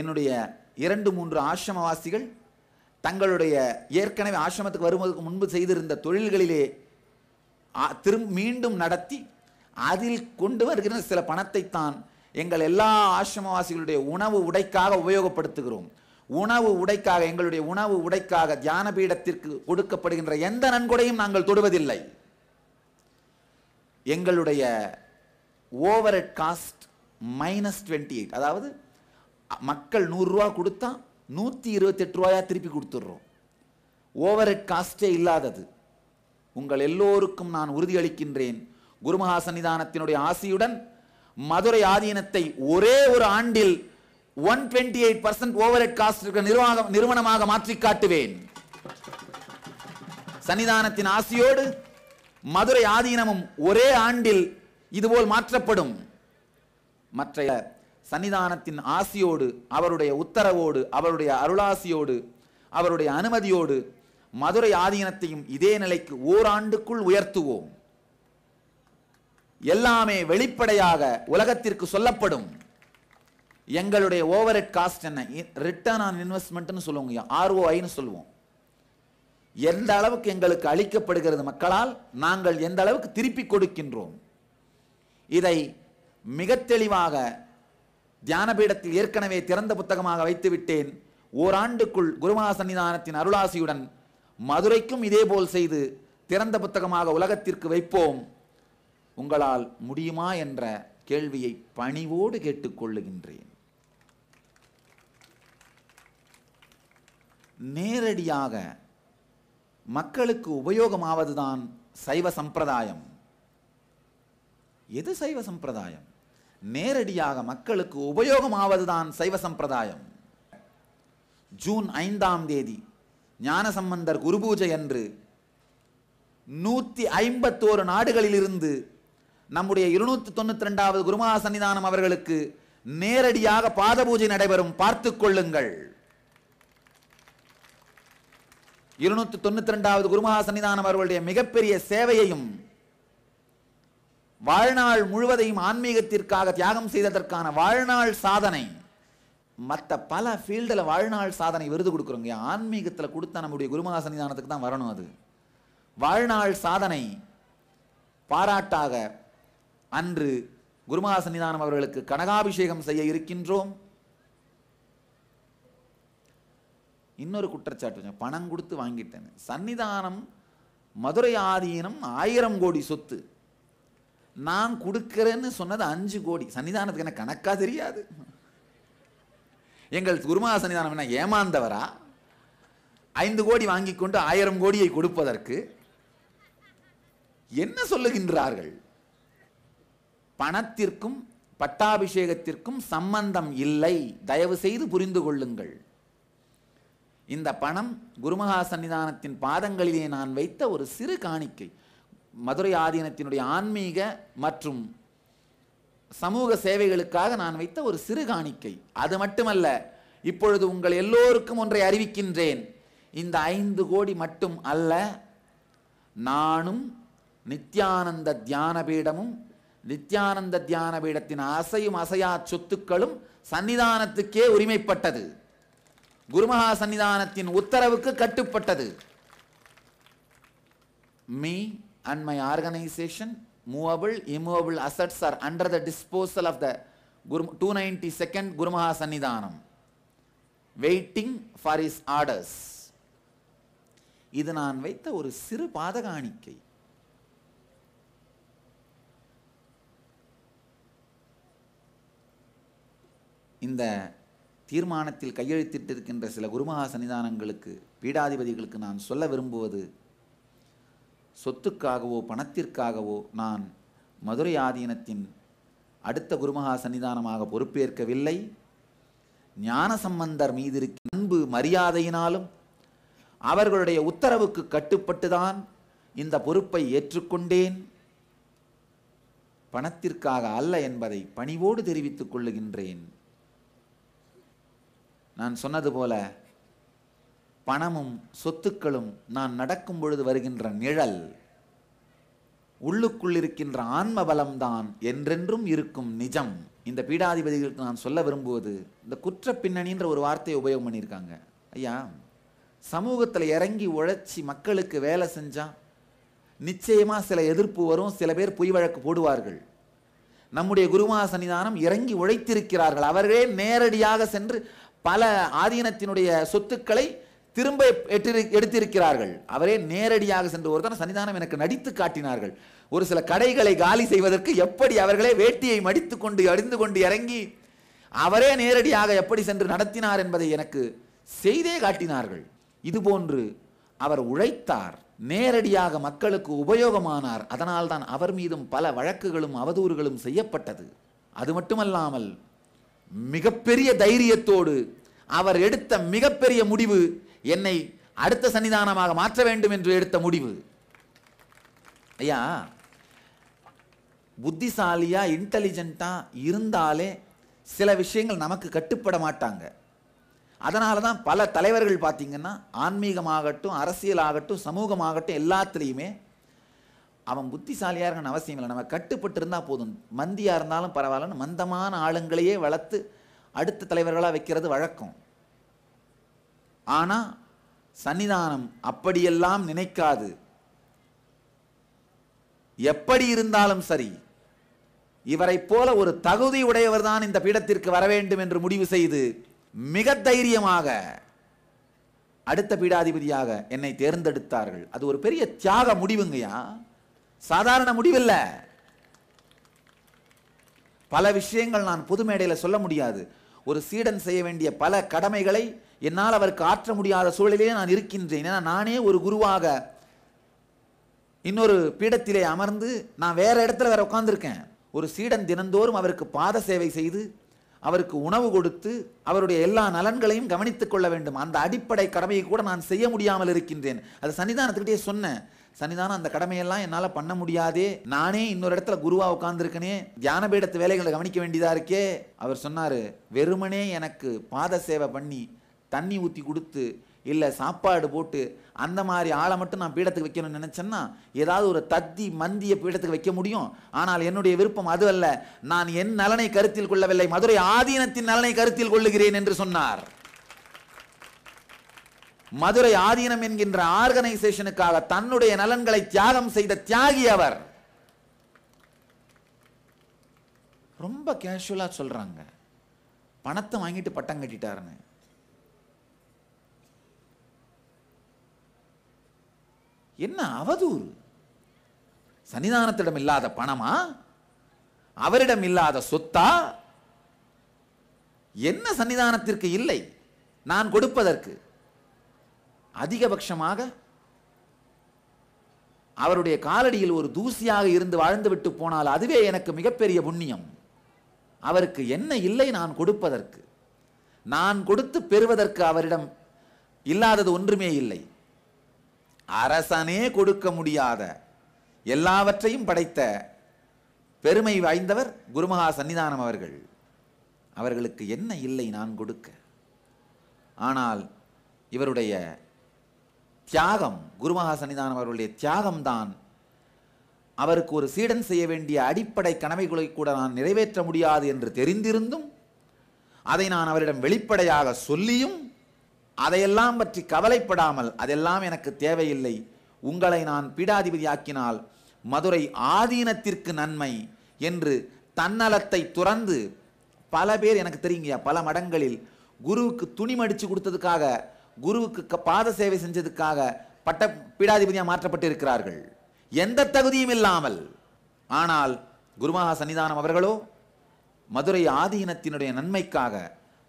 என்னுடைய இரண்டு மூன்று ஆசிரமவாசிகள் தங்களுடைய ஏற்கனவே ஆசிரமத்துக்கு வருவதற்கு முன்பு செய்திருந்த தொழில்களிலே திரும்ப மீண்டும் நடத்தி அதில் கொண்டு வருகிற சில பணத்தை தான் எங்கள் எல்லா ஆசிரமவாசிகளுடைய உணவு உடைக்காக உபயோகப்படுத்துகிறோம் உணவு உடைக்காக எங்களுடைய உணவு உடைக்காக தியான பீடத்திற்கு கொடுக்கப்படுகின்ற எந்த நன்கொடையும் நாங்கள் தொடுவதில்லை எங்களுடைய over cost minus twenty eight அதாவது மக்கள் நூறுரூவா கொடுத்தா நூற்றி இருபத்தெட்டு ரூபாயாக திருப்பி கொடுத்துட்றோம் ஓவர் காஸ்டே இல்லாதது உங்கள் எல்லோருக்கும் நான் உறுதியளிக்கின்றேன் குருமகா சன்னிதானத்தினுடைய ஆசியுடன் மதுரை ஆதீனத்தை ஒரே ஒரு ஆண்டில் one twenty eight percent over cost இருக்கிற நிர்வாகம் நிறுவனமாக மாற்றி காட்டுவேன் சன்னிதானத்தின் ஆசையோடு மதுரை ஆதீனமும் ஒரே ஆண்டில் இதுபோல் மாற்றப்படும் மற்றைய சன்னிதானத்தின் ஆசியோடு அவருடைய உத்தரவோடு அவருடைய அருளாசியோடு அவருடைய அனுமதியோடு மதுரை ஆதீனத்தையும் இதே நிலைக்கு ஓராண்டுக்குள் உயர்த்துவோம் எல்லாமே வெளிப்படையாக உலகத்திற்கு சொல்லப்படும் எங்களுடைய ஓவர் ஹெட் காஸ்ட் என்ன ரிட்டர்ன் ஆன் இன்வெஸ்ட்மெண்ட்னு சொல்லுவோங்க ஆர்ஓஐன்னு சொல்லுவோம் எந்த அளவுக்கு எங்களுக்கு அளிக்கப்படுகிறது மக்களால் நாங்கள் எந்த அளவுக்கு திருப்பி கொடுக்கின்றோம் இதை மிக தெளிவாக தியானபீடத்தில் ஏற்கனவே திறந்த புத்தகமாக வைத்துவிட்டேன் ஓராண்டுக்குள் குருமா சன்னிதானத்தின் அருளாசியுடன் மதுரைக்கும் இதேபோல் செய்து திறந்த புத்தகமாக உலகத்திற்கு வைப்போம் உங்களால் முடியுமா என்ற கேள்வியை பணிவோடு கேட்டுக்கொள்ளுகின்றேன் நேரடியாக மக்களுக்கு உபயோகமாவதுதான் சைவ சம்பிரதாயம் எது சைவ சம்பிரதாயம் நேரடியாக மக்களுக்கு உபயோகம் ஆவதுதான் சைவ சம்பிரதாயம் ஜூன் ஐந்தாம் தேதி ஞானசம்பந்தர் குருபூஜை அன்று நூற்றி ஐம்பத்தோரு நாடுகளிலிருந்து நம்முடைய இருநூற்றி தொண்ணூற்றி ரெண்டாவது குருமகா சன்னிதானம் அவர்களுக்கு நேரடியாக பாத பூஜை நடைபெறும் பார்த்து கொள்ளுங்கள் இருநூற்றி தொண்ணூற்றி ரெண்டாவது குருமகா சன்னிதானம் அவர்களுடைய மிகப்பெரிய சேவையையும் வாழ்நாள் முழுவதையும் ஆன்மீகத்திற்காக தியாகம் செய்ததற்கான வாழ்நாள் சாதனை மற்ற பல ஃபீல்டில் வாழ்நாள் சாதனை விருது கொடுக்குறோங்க ஆன்மீகத்தில் கொடுத்தா நம்முடைய குருமகா சன்னிதானத்துக்கு தான் வரணும் அது வாழ்நாள் சாதனை பாராட்டாக அன்று குருமகா சன்னிதானம் அவர்களுக்கு கனகாபிஷேகம் செய்ய இருக்கின்றோம் இன்னொரு குற்றச்சாட்டு பணம் கொடுத்து வாங்கிட்டேன் சன்னிதானம் மதுரை ஆதீனம் ஆயிரம் கோடி சொத்து நான் கொடுக்குறேன்னு சொன்னது அஞ்சு கோடி சன்னிதானத்துக்கு எனக்கு கணக்காக தெரியாது எங்கள் குருமா சன்னிதானம் என்ன ஏமாந்தவரா ஐந்து கோடி வாங்கி கொண்டு ஆயிரம் கோடியை கொடுப்பதற்கு என்ன சொல்லுகின்றார்கள் பணத்திற்கும் பட்டாபிஷேகத்திற்கும் சம்பந்தம் இல்லை தயவு செய்து புரிந்து கொள்ளுங்கள் இந்த பணம் குருமகா சன்னிதானத்தின் பாதங்களிலே நான் வைத்த ஒரு சிறு காணிக்கை மதுரை ஆதீனத்தினுடைய ஆன்மீக மற்றும் சமூக சேவைகளுக்காக நான் வைத்த ஒரு சிறு காணிக்கை அது மட்டுமல்ல இப்பொழுது உங்கள் எல்லோருக்கும் ஒன்றை அறிவிக்கின்றேன் இந்த ஐந்து கோடி மட்டும் அல்ல நானும் நித்யானந்த தியானபீடமும் நித்யானந்த தியானபீடத்தின் அசையும் அசையா சொத்துக்களும் சன்னிதானத்துக்கே உரிமைப்பட்டது குருமகா சன்னிதானத்தின் உத்தரவுக்கு கட்டுப்பட்டது me and my organization, movable, immovable assets are under the disposal of the 292nd Guru Mahasanidhanam, waiting for his orders. இது நான் வைத்த ஒரு சிறு பாதக அணிக்கை இந்த தீர்மானத்தில் கையெழுத்திட்டிருக்கின்ற சில குருமகா சன்னிதானங்களுக்கு பீடாதிபதிகளுக்கு நான் சொல்ல விரும்புவது சொத்துக்காகவோ பணத்திற்காகவோ நான் மதுரை ஆதீனத்தின் அடுத்த குருமகா சன்னிதானமாக பொறுப்பேற்கவில்லை ஞான சம்பந்தர் மீது இருக்க அன்பு மரியாதையினாலும் அவர்களுடைய உத்தரவுக்கு கட்டுப்பட்டுதான் இந்த பொறுப்பை ஏற்றுக்கொண்டேன் பணத்திற்காக அல்ல என்பதை பணிவோடு தெரிவித்துக் கொள்ளுகின்றேன் நான் சொன்னது போல பணமும் சொத்துக்களும் நான் நடக்கும் பொழுது வருகின்ற நிழல் உள்ளுக்குள் இருக்கின்ற ஆன்ம பலம்தான் என்றென்றும் இருக்கும் நிஜம் இந்த பீடாதிபதிகளுக்கு நான் சொல்ல விரும்புவது இந்த குற்ற பின்னணின்ற ஒரு வார்த்தையை உபயோகம் பண்ணியிருக்காங்க ஐயா சமூகத்தில் இறங்கி உழைச்சி மக்களுக்கு வேலை செஞ்சால் நிச்சயமாக சில எதிர்ப்பு வரும் சில பேர் பொய் வழக்கு போடுவார்கள் நம்முடைய குருமா சன்னிதானம் இறங்கி உழைத்திருக்கிறார்கள் அவர்களே நேரடியாக சென்று பல ஆதீனத்தினுடைய சொத்துக்களை திரும்ப எட்டு எடுத்திருக்கிறார்கள் அவரே நேரடியாக சென்று ஒருத்தன் சன்னிதானம் எனக்கு நடித்து காட்டினார்கள் ஒரு சில கடைகளை காலி செய்வதற்கு எப்படி அவர்களே வேட்டியை மடித்து கொண்டு அடிந்து கொண்டு இறங்கி அவரே நேரடியாக எப்படி சென்று நடத்தினார் என்பதை எனக்கு செய்தே காட்டினார்கள் இதுபோன்று அவர் உழைத்தார் நேரடியாக மக்களுக்கு உபயோகமானார் அதனால்தான் அவர் மீதும் பல வழக்குகளும் அவதூறுகளும் செய்யப்பட்டது அது மட்டுமல்லாமல் மிகப்பெரிய தைரியத்தோடு அவர் எடுத்த மிகப்பெரிய முடிவு என்னை அடுத்த சன்னிதானமாக மாற்ற வேண்டும் என்று எடுத்த முடிவு ஐயா புத்திசாலியாக இன்டெலிஜெண்ட்டாக இருந்தாலே சில விஷயங்கள் நமக்கு கட்டுப்பட மாட்டாங்க அதனால தான் பல தலைவர்கள் பார்த்திங்கன்னா ஆன்மீகமாகட்டும் அரசியலாகட்டும் சமூகமாகட்டும் எல்லாத்துலேயுமே அவன் புத்திசாலியாக இருக்கணும் அவசியம் இல்லை நம்ம கட்டுப்பட்டு இருந்தால் போதும் மந்தியாக இருந்தாலும் பரவாயில்லன்னு மந்தமான ஆளுங்களையே வளர்த்து அடுத்த தலைவர்களாக வைக்கிறது வழக்கம் ஆனால் சன்னிதானம் அப்படியெல்லாம் நினைக்காது எப்படி இருந்தாலும் சரி இவரை போல ஒரு தகுதி உடையவர் தான் இந்த பீடத்திற்கு வர வேண்டும் என்று முடிவு செய்து மிக தைரியமாக அடுத்த பீடாதிபதியாக என்னை தேர்ந்தெடுத்தார்கள் அது ஒரு பெரிய தியாக முடிவுங்கய்யா சாதாரண முடிவில்லை பல விஷயங்கள் நான் பொது மேடையில் சொல்ல முடியாது ஒரு சீடன் செய்ய வேண்டிய பல கடமைகளை என்னால் அவருக்கு ஆற்ற முடியாத சூழலிலே நான் இருக்கின்றேன் ஏன்னா நானே ஒரு குருவாக இன்னொரு பீடத்திலே அமர்ந்து நான் வேறு இடத்துல வேறு உட்காந்துருக்கேன் ஒரு சீடன் தினந்தோறும் அவருக்கு பாத சேவை செய்து அவருக்கு உணவு கொடுத்து அவருடைய எல்லா நலன்களையும் கவனித்துக் கொள்ள வேண்டும் அந்த அடிப்படை கடமையை கூட நான் செய்ய முடியாமல் இருக்கின்றேன் அது சன்னிதானத்துக்கிட்டே சொன்னேன் சன்னிதானம் அந்த கடமையெல்லாம் என்னால் பண்ண முடியாதே நானே இன்னொரு இடத்துல குருவாக உட்காந்துருக்கனே தியான பீடத்து வேலைகளை கவனிக்க வேண்டியதாக இருக்கே அவர் சொன்னார் வெறுமனே எனக்கு பாத சேவை பண்ணி தண்ணி ஊற்றி கொடுத்து இல்லை சாப்பாடு போட்டு அந்த மாதிரி ஆளை மட்டும் நான் பீடத்துக்கு வைக்கணும்னு நினச்சேன்னா ஏதாவது ஒரு தத்தி மந்திய பீடத்துக்கு வைக்க முடியும் ஆனால் என்னுடைய விருப்பம் அதுவல்ல நான் என் நலனை கருத்தில் கொள்ளவில்லை மதுரை ஆதீனத்தின் நலனை கருத்தில் கொள்ளுகிறேன் என்று சொன்னார் மதுரை ஆதீனம் என்கின்ற ஆர்கனைசேஷனுக்காக தன்னுடைய நலன்களை தியாகம் செய்த தியாகி அவர் ரொம்ப கேஷுவலா சொல்றாங்க பணத்தை வாங்கிட்டு பட்டம் கட்டிட்டாருன்னு என்ன அவதூறு சன்னிதானத்திடம் இல்லாத பணமா அவரிடம் இல்லாத சொத்தா என்ன சன்னிதானத்திற்கு இல்லை நான் கொடுப்பதற்கு அதிகபட்சமாக அவருடைய காலடியில் ஒரு தூசியாக இருந்து வாழ்ந்துவிட்டு போனால் அதுவே எனக்கு மிகப்பெரிய புண்ணியம் அவருக்கு என்ன இல்லை நான் கொடுப்பதற்கு நான் கொடுத்து பெறுவதற்கு அவரிடம் இல்லாதது ஒன்றுமே இல்லை அரசனே கொடுக்க முடியாத எல்லாவற்றையும் படைத்த பெருமை வாய்ந்தவர் குருமகா சன்னிதானம் அவர்கள் அவர்களுக்கு என்ன இல்லை நான் கொடுக்க ஆனால் இவருடைய தியாகம் குருமகா சன்னிதானம் அவர்களுடைய தியாகம்தான் அவருக்கு ஒரு சீடன் செய்ய வேண்டிய அடிப்படை கனவைகளை கூட நான் நிறைவேற்ற முடியாது என்று தெரிந்திருந்தும் அதை நான் அவரிடம் வெளிப்படையாக சொல்லியும் அதையெல்லாம் பற்றி கவலைப்படாமல் அதெல்லாம் எனக்கு தேவையில்லை உங்களை நான் பீடாதிபதியாக்கினால் மதுரை ஆதீனத்திற்கு நன்மை என்று தன்னலத்தை துறந்து பல பேர் எனக்கு தெரியுங்கய்யா பல மடங்களில் குருவுக்கு துணி மடித்து கொடுத்ததுக்காக குருவுக்கு பாத சேவை செஞ்சதுக்காக பட்ட பீடாதிபதியாக மாற்றப்பட்டு இருக்கிறார்கள் எந்த தகுதியும் இல்லாமல் ஆனால் குருமகா சன்னிதானம் அவர்களோ மதுரை ஆதீனத்தினுடைய நன்மைக்காக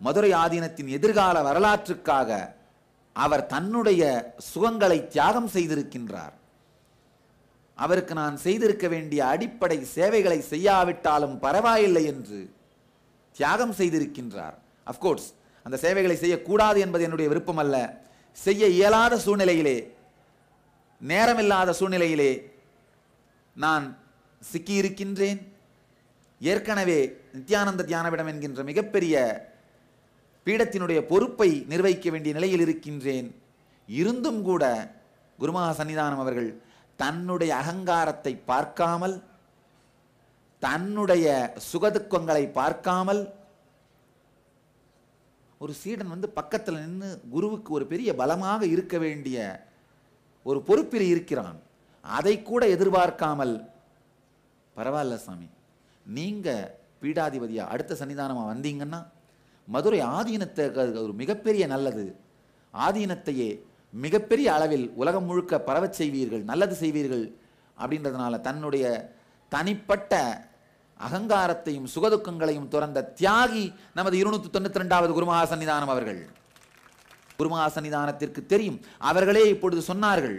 மதுரை ஆதீனத்தின் எதிர்கால வரலாற்றுக்காக அவர் தன்னுடைய சுகங்களை தியாகம் செய்திருக்கின்றார் அவருக்கு நான் செய்திருக்க வேண்டிய அடிப்படை சேவைகளை செய்யாவிட்டாலும் பரவாயில்லை என்று தியாகம் செய்திருக்கின்றார் அஃப்கோர்ஸ் அந்த சேவைகளை செய்யக்கூடாது என்பது என்னுடைய விருப்பம் அல்ல செய்ய இயலாத சூழ்நிலையிலே நேரமில்லாத சூழ்நிலையிலே நான் சிக்கியிருக்கின்றேன் ஏற்கனவே நித்யானந்த தியானவிடம் என்கின்ற மிகப்பெரிய பீடத்தினுடைய பொறுப்பை நிர்வகிக்க வேண்டிய நிலையில் இருக்கின்றேன் இருந்தும் கூட குருமகா சன்னிதானம் அவர்கள் தன்னுடைய அகங்காரத்தை பார்க்காமல் தன்னுடைய சுகதுக்கங்களை பார்க்காமல் ஒரு சீடன் வந்து பக்கத்தில் நின்று குருவுக்கு ஒரு பெரிய பலமாக இருக்க வேண்டிய ஒரு பொறுப்பில் இருக்கிறான் அதை கூட எதிர்பார்க்காமல் பரவாயில்ல சாமி நீங்கள் பீடாதிபதியாக அடுத்த சன்னிதானமாக வந்தீங்கன்னா மதுரை ஆதீனத்தை ஒரு மிகப்பெரிய நல்லது ஆதீனத்தையே மிகப்பெரிய அளவில் உலகம் முழுக்க பரவச் செய்வீர்கள் நல்லது செய்வீர்கள் அப்படின்றதுனால தன்னுடைய தனிப்பட்ட அகங்காரத்தையும் சுகதுக்கங்களையும் துறந்த தியாகி நமது இருநூத்தி தொண்ணூத்தி ரெண்டாவது குருமகா சன்னிதானம் அவர்கள் குருமகா சன்னிதானத்திற்கு தெரியும் அவர்களே இப்பொழுது சொன்னார்கள்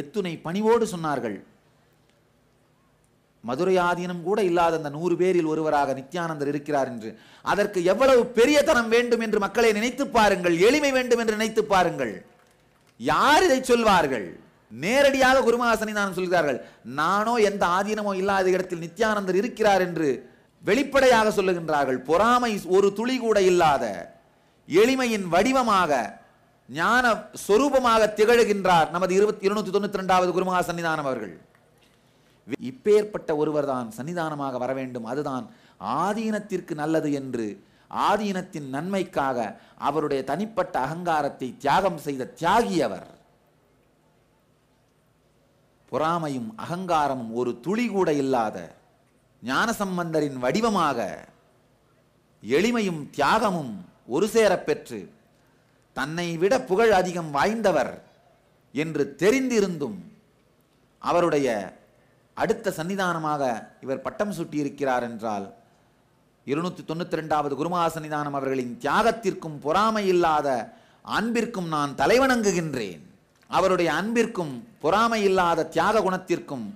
எத்துணை பணிவோடு சொன்னார்கள் மதுரை ஆதீனம் கூட இல்லாத அந்த நூறு பேரில் ஒருவராக நித்யானந்தர் இருக்கிறார் என்று அதற்கு எவ்வளவு பெரிய தனம் வேண்டும் என்று மக்களை நினைத்து பாருங்கள் எளிமை வேண்டும் என்று நினைத்து பாருங்கள் யார் இதை சொல்வார்கள் நேரடியாக குருமஹாசனை நான் சொல்கிறார்கள் நானோ எந்த ஆதீனமோ இல்லாத இடத்தில் நித்யானந்தர் இருக்கிறார் என்று வெளிப்படையாக சொல்லுகின்றார்கள் பொறாமை ஒரு துளி கூட இல்லாத எளிமையின் வடிவமாக ஞான சொரூபமாக திகழ்கின்றார் நமது இருபத்தி இருநூத்தி தொண்ணூத்தி ரெண்டாவது குருமகா சன்னிதானம் அவர்கள் இப்பேற்பட்ட ஒருவர் தான் சன்னிதானமாக வர வேண்டும் அதுதான் ஆதீனத்திற்கு நல்லது என்று ஆதீனத்தின் நன்மைக்காக அவருடைய தனிப்பட்ட அகங்காரத்தை தியாகம் செய்த தியாகி அவர் பொறாமையும் அகங்காரமும் ஒரு துளி கூட இல்லாத ஞானசம்பந்தரின் வடிவமாக எளிமையும் தியாகமும் ஒரு சேரப்பெற்று தன்னை விட புகழ் அதிகம் வாய்ந்தவர் என்று தெரிந்திருந்தும் அவருடைய அடுத்த சன்னிதானமாக இவர் பட்டம் சுட்டியிருக்கிறார் என்றால் இருநூற்றி தொண்ணூற்றி ரெண்டாவது குருமா சன்னிதானம் அவர்களின் தியாகத்திற்கும் பொறாமை இல்லாத அன்பிற்கும் நான் தலைவணங்குகின்றேன் அவருடைய அன்பிற்கும் பொறாமை இல்லாத தியாக குணத்திற்கும்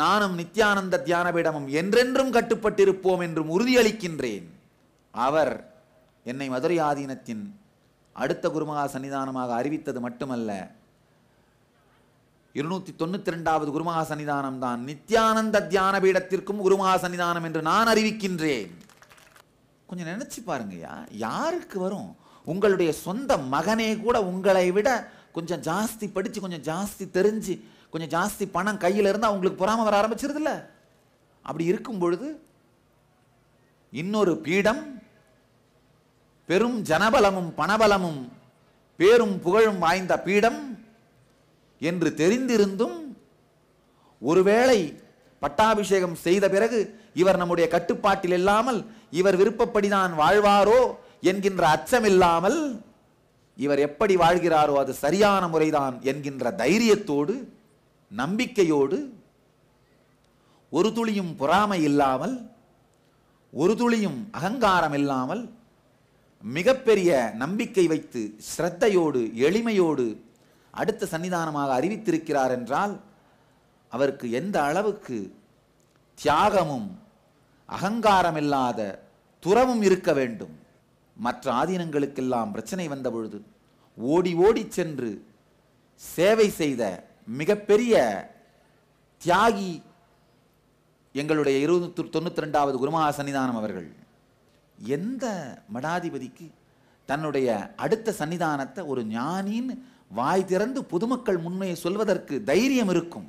நானும் நித்யானந்த தியானபீடமும் என்றென்றும் கட்டுப்பட்டிருப்போம் என்றும் உறுதியளிக்கின்றேன் அவர் என்னை மதுரை ஆதீனத்தின் அடுத்த குருமகா சன்னிதானமாக அறிவித்தது மட்டுமல்ல இருநூத்தி தொண்ணூத்தி ரெண்டாவது குருமகா சன்னிதானம் தான் நித்யானந்த தியானபீடத்திற்கும் குருமகா சன்னிதானம் என்று நான் அறிவிக்கின்றேன் கொஞ்சம் நினைச்சு பாருங்கய்யா யாருக்கு வரும் உங்களுடைய சொந்த மகனே கூட உங்களை விட கொஞ்சம் ஜாஸ்தி படித்து கொஞ்சம் ஜாஸ்தி தெரிஞ்சு கொஞ்சம் ஜாஸ்தி பணம் கையில் இருந்து அவங்களுக்கு பொறாமல் வர ஆரம்பிச்சிருதுல்ல அப்படி இருக்கும் பொழுது இன்னொரு பீடம் பெரும் ஜனபலமும் பணபலமும் பேரும் புகழும் வாய்ந்த பீடம் என்று தெரிந்திருந்தும் ஒருவேளை பட்டாபிஷேகம் செய்த பிறகு இவர் நம்முடைய கட்டுப்பாட்டில் இல்லாமல் இவர் விருப்பப்படிதான் வாழ்வாரோ என்கின்ற அச்சம் இல்லாமல் இவர் எப்படி வாழ்கிறாரோ அது சரியான முறைதான் என்கின்ற தைரியத்தோடு நம்பிக்கையோடு ஒரு துளியும் பொறாமை இல்லாமல் ஒரு துளியும் அகங்காரம் இல்லாமல் மிகப்பெரிய நம்பிக்கை வைத்து ஸ்ரத்தையோடு எளிமையோடு அடுத்த சன்னிதானமாக அறிவித்திருக்கிறார் என்றால் அவருக்கு எந்த அளவுக்கு தியாகமும் அகங்காரமில்லாத துறவும் இருக்க வேண்டும் மற்ற ஆதீனங்களுக்கெல்லாம் பிரச்சனை வந்த பொழுது ஓடி ஓடி சென்று சேவை செய்த மிகப்பெரிய தியாகி எங்களுடைய இருநூத்தி தொண்ணூற்றி ரெண்டாவது குருமகா சன்னிதானம் அவர்கள் எந்த மடாதிபதிக்கு தன்னுடைய அடுத்த சன்னிதானத்தை ஒரு ஞானின் வாய் திறந்து பொதுமக்கள் முன்மையை சொல்வதற்கு தைரியம் இருக்கும்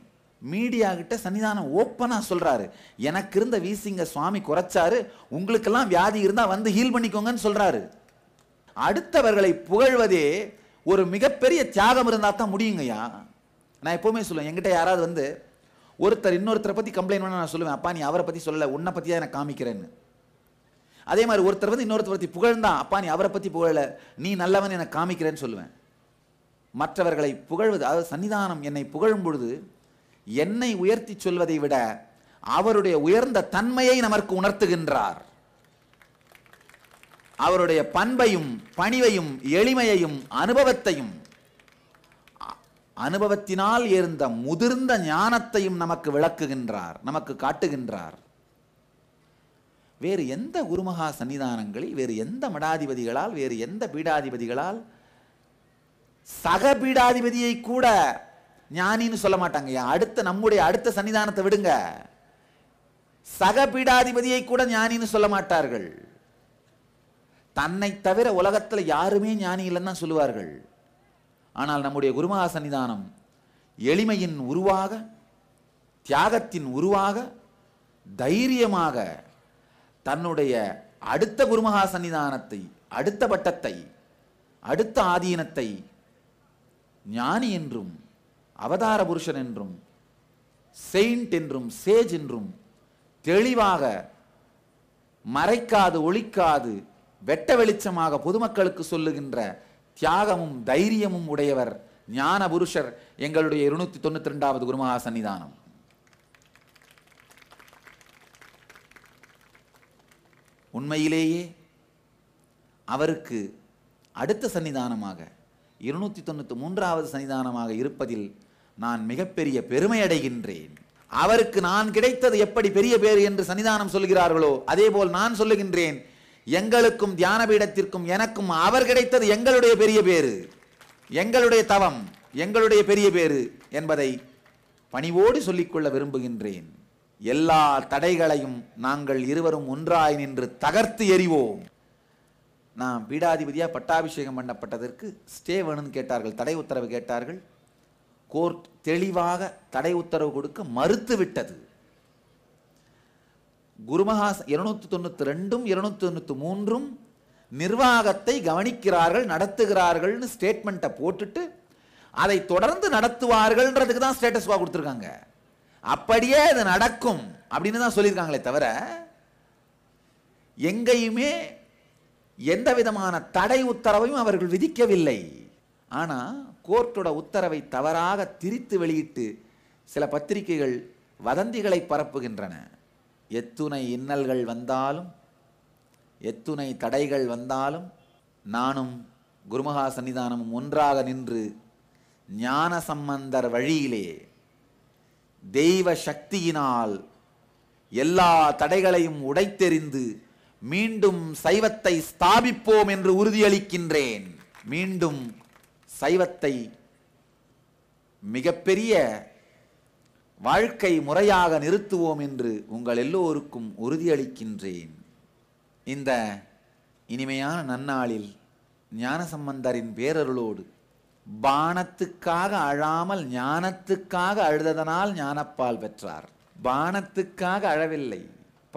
மீடியா கிட்ட சன்னிதானம் ஓப்பனாக சொல்கிறாரு எனக்கு இருந்த வீசிங்க சுவாமி குறைச்சாரு உங்களுக்கெல்லாம் வியாதி இருந்தால் வந்து ஹீல் பண்ணிக்கோங்கன்னு சொல்கிறாரு அடுத்தவர்களை புகழ்வதே ஒரு மிகப்பெரிய தியாகம் இருந்தால் தான் முடியுங்கய்யா நான் எப்போவுமே சொல்லுவேன் எங்கிட்ட யாராவது வந்து ஒருத்தர் இன்னொருத்தரை பற்றி கம்ப்ளைண்ட் பண்ண நான் சொல்லுவேன் அப்பா நீ அவரை பற்றி சொல்லலை உன்னை பற்றி தான் எனக்கு காமிக்கிறேன்னு அதே மாதிரி ஒருத்தர் வந்து இன்னொருத்தர் பற்றி புகழ்ந்தான் அப்பா நீ அவரை பற்றி புகழலை நீ நல்லவன் எனக்கு காமிக்கிறேன்னு சொல்லுவேன் மற்றவர்களை புகழ்வது அதாவது சன்னிதானம் என்னை புகழும் பொழுது என்னை உயர்த்தி சொல்வதை விட அவருடைய உயர்ந்த தன்மையை நமக்கு உணர்த்துகின்றார் அவருடைய பண்பையும் பணிவையும் எளிமையையும் அனுபவத்தையும் அனுபவத்தினால் இருந்த முதிர்ந்த ஞானத்தையும் நமக்கு விளக்குகின்றார் நமக்கு காட்டுகின்றார் வேறு எந்த குருமகா சன்னிதானங்களில் வேறு எந்த மடாதிபதிகளால் வேறு எந்த பீடாதிபதிகளால் சக பீடாதிபதியை கூட ஞானின்னு சொல்ல மாட்டாங்கய்யா அடுத்த நம்முடைய அடுத்த சன்னிதானத்தை விடுங்க சக பீடாதிபதியை கூட ஞானின்னு சொல்ல மாட்டார்கள் தன்னை தவிர உலகத்தில் யாருமே ஞானி இல்லைன்னு தான் சொல்லுவார்கள் ஆனால் நம்முடைய குருமகா சன்னிதானம் எளிமையின் உருவாக தியாகத்தின் உருவாக தைரியமாக தன்னுடைய அடுத்த குருமகா சன்னிதானத்தை அடுத்த பட்டத்தை அடுத்த ஆதீனத்தை ஞானி என்றும் அவதார புருஷன் என்றும் செயின்ட் என்றும் சேஜ் என்றும் தெளிவாக மறைக்காது ஒழிக்காது வெட்ட வெளிச்சமாக பொதுமக்களுக்கு சொல்லுகின்ற தியாகமும் தைரியமும் உடையவர் ஞான புருஷர் எங்களுடைய இருநூத்தி தொண்ணூத்தி ரெண்டாவது குருமகா சன்னிதானம் உண்மையிலேயே அவருக்கு அடுத்த சன்னிதானமாக இருநூத்தி தொண்ணூத்தி மூன்றாவது சன்னிதானமாக இருப்பதில் நான் மிகப்பெரிய பெருமை அடைகின்றேன் அவருக்கு நான் கிடைத்தது எப்படி பெரிய பேர் என்று சன்னிதானம் சொல்கிறார்களோ அதே போல் நான் சொல்லுகின்றேன் எங்களுக்கும் தியான பீடத்திற்கும் எனக்கும் அவர் கிடைத்தது எங்களுடைய பெரிய பேரு எங்களுடைய தவம் எங்களுடைய பெரிய பேரு என்பதை பணிவோடு சொல்லிக்கொள்ள விரும்புகின்றேன் எல்லா தடைகளையும் நாங்கள் இருவரும் ஒன்றாய் நின்று தகர்த்து எறிவோம் நான் பீடாதிபதியாக பட்டாபிஷேகம் பண்ணப்பட்டதற்கு ஸ்டே வேணும்னு கேட்டார்கள் தடை உத்தரவு கேட்டார்கள் கோர்ட் தெளிவாக தடை உத்தரவு கொடுக்க மறுத்துவிட்டது குருமஹாசன் இருநூத்தி தொண்ணூற்றி ரெண்டும் இருநூத்தி தொண்ணூற்றி மூன்றும் நிர்வாகத்தை கவனிக்கிறார்கள் நடத்துகிறார்கள்னு ஸ்டேட்மெண்ட்டை போட்டுட்டு அதை தொடர்ந்து நடத்துவார்கள்ன்றதுக்கு தான் ஸ்டேட்டஸ்வா கொடுத்துருக்காங்க அப்படியே அது நடக்கும் அப்படின்னு தான் சொல்லியிருக்காங்களே தவிர எங்கேயுமே எந்த விதமான தடை உத்தரவையும் அவர்கள் விதிக்கவில்லை ஆனால் கோர்ட்டோட உத்தரவை தவறாக திரித்து வெளியிட்டு சில பத்திரிகைகள் வதந்திகளை பரப்புகின்றன எத்துணை இன்னல்கள் வந்தாலும் எத்துணை தடைகள் வந்தாலும் நானும் குருமகா சன்னிதானமும் ஒன்றாக நின்று ஞான சம்பந்தர் வழியிலே தெய்வ சக்தியினால் எல்லா தடைகளையும் உடைத்தெறிந்து மீண்டும் சைவத்தை ஸ்தாபிப்போம் என்று உறுதியளிக்கின்றேன் மீண்டும் சைவத்தை மிகப்பெரிய வாழ்க்கை முறையாக நிறுத்துவோம் என்று உங்கள் எல்லோருக்கும் உறுதியளிக்கின்றேன் இந்த இனிமையான நன்னாளில் ஞானசம்பந்தரின் பேரருளோடு பானத்துக்காக அழாமல் ஞானத்துக்காக அழுததனால் ஞானப்பால் பெற்றார் பானத்துக்காக அழவில்லை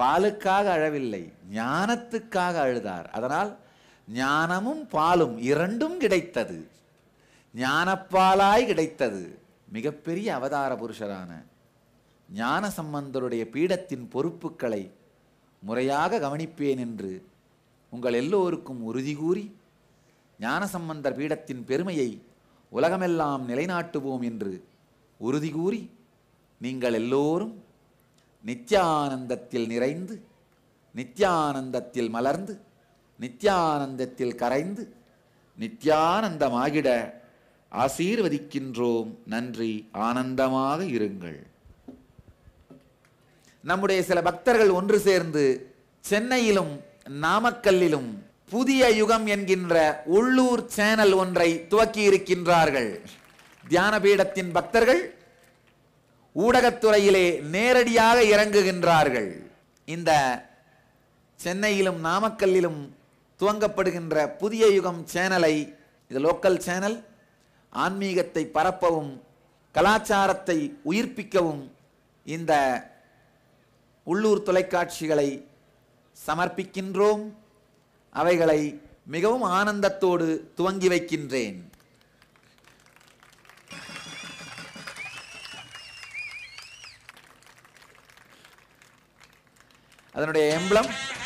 பாலுக்காக அழவில்லை ஞானத்துக்காக அழுதார் அதனால் ஞானமும் பாலும் இரண்டும் கிடைத்தது ஞானப்பாலாய் கிடைத்தது மிகப்பெரிய அவதார புருஷரான ஞான சம்பந்தருடைய பீடத்தின் பொறுப்புகளை முறையாக கவனிப்பேன் என்று உங்கள் எல்லோருக்கும் உறுதி கூறி ஞானசம்பந்தர் பீடத்தின் பெருமையை உலகமெல்லாம் நிலைநாட்டுவோம் என்று உறுதி கூறி நீங்கள் எல்லோரும் நித்யானந்தத்தில் நிறைந்து நித்யானந்தத்தில் மலர்ந்து நித்யானந்தத்தில் கரைந்து நித்யானந்தமாகிட ஆசீர்வதிக்கின்றோம் நன்றி ஆனந்தமாக இருங்கள் நம்முடைய சில பக்தர்கள் ஒன்று சேர்ந்து சென்னையிலும் நாமக்கல்லிலும் புதிய யுகம் என்கின்ற உள்ளூர் சேனல் ஒன்றை துவக்கி இருக்கின்றார்கள் தியான பீடத்தின் பக்தர்கள் ஊடகத்துறையிலே நேரடியாக இறங்குகின்றார்கள் இந்த சென்னையிலும் நாமக்கல்லிலும் துவங்கப்படுகின்ற புதிய யுகம் சேனலை இது லோக்கல் சேனல் ஆன்மீகத்தை பரப்பவும் கலாச்சாரத்தை உயிர்ப்பிக்கவும் இந்த உள்ளூர் தொலைக்காட்சிகளை சமர்ப்பிக்கின்றோம் அவைகளை மிகவும் ஆனந்தத்தோடு துவங்கி வைக்கின்றேன் அதனுடைய எம்பளம்